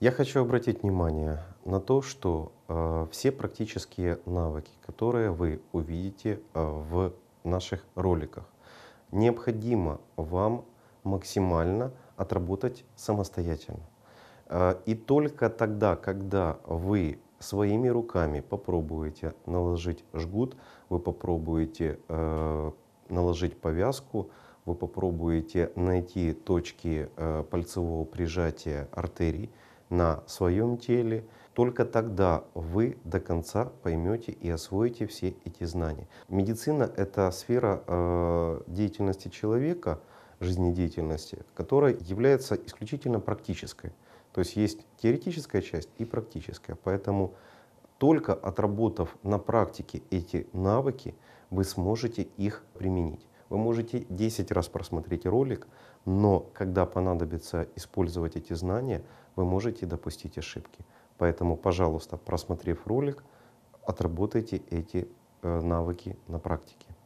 Я хочу обратить внимание на то, что э, все практические навыки, которые вы увидите э, в наших роликах, необходимо вам максимально отработать самостоятельно. Э, и только тогда, когда вы своими руками попробуете наложить жгут, вы попробуете э, наложить повязку, вы попробуете найти точки э, пальцевого прижатия артерий, на своем теле. Только тогда вы до конца поймете и освоите все эти знания. Медицина — это сфера э, деятельности человека, жизнедеятельности, которая является исключительно практической. То есть есть теоретическая часть и практическая. Поэтому только отработав на практике эти навыки, вы сможете их применить. Вы можете 10 раз просмотреть ролик, но когда понадобится использовать эти знания, вы можете допустить ошибки. Поэтому, пожалуйста, просмотрев ролик, отработайте эти э, навыки на практике.